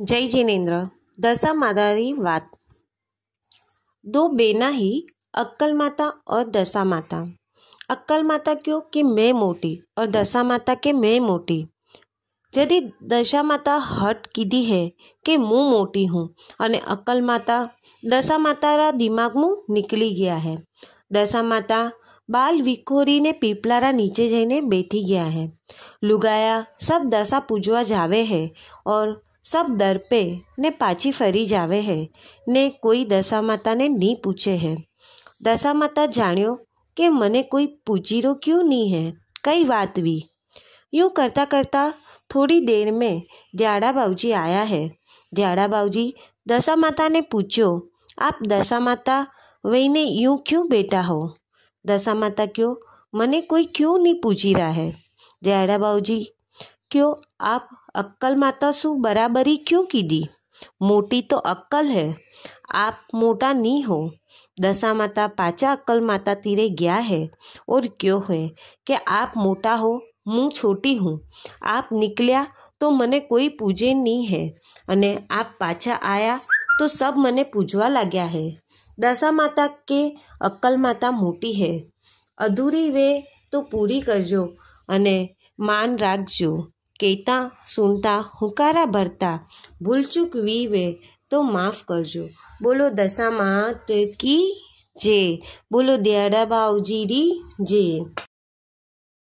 जय जिनेन्द्र दशा माता की बात दो बेना ही अक्कल माता और दशा माता अक्कल माता क्यों कि मैं मोटी और दशा माता के मैं मोटी यदि दशा माता हट की दी है कि मुँह मोटी हूँ और अक्कल माता दशा माता रा दिमाग मुँह निकली गया है दशा माता बाल विखोरी ने पीपलारा नीचे जाने बैठी गया है लुगाया सब दशा पूजवा जावे है और सब સબ ने ને फरी जावे है ने कोई दशा माता ने નહીં पूछे है दशा माता जाण्यो કે મને कोई पूछीरो क्यों नहीं है कई बात भी यूँ करता करता थोड़ी देर में दयाड़ा बाबूजी आया है दयाड़ा बाबूजी दशा माता ने पूछो आप दशा माता वही ने यूँ क्यों बेटा हो दशा माता क्यों मने कोई क्यों नहीं पूछी रहा है दयाड़ा बाबूजी ક્યો આપ અક્કલ માતા સુ બરાબરી ક્યું કીદી મોટી તો અક્કલ હે આપ મોટા ની હો દસા માતા પાછા અક્કલ માતા તીરે ગયા હે ઓર ક્યો હે કે આપ મોટા હો હું છોટી હું આપ નીકળ્યા તો મને કોઈ પૂજે ની હે અને આપ પાછા આયા તો સબ મને પૂજવા લાગ્યા હે દસા માતા કે અક્કલ માતા મોટી હે અધૂરી વે તો પૂરી કરજો અને માન રાખજો કહેતા સૂનતા હુંકારા ભરતા ભૂલચૂક વીવે તો માફ કરજો બોલો દશામાં તે કી જે બોલો દયાડા બાવજીરી જે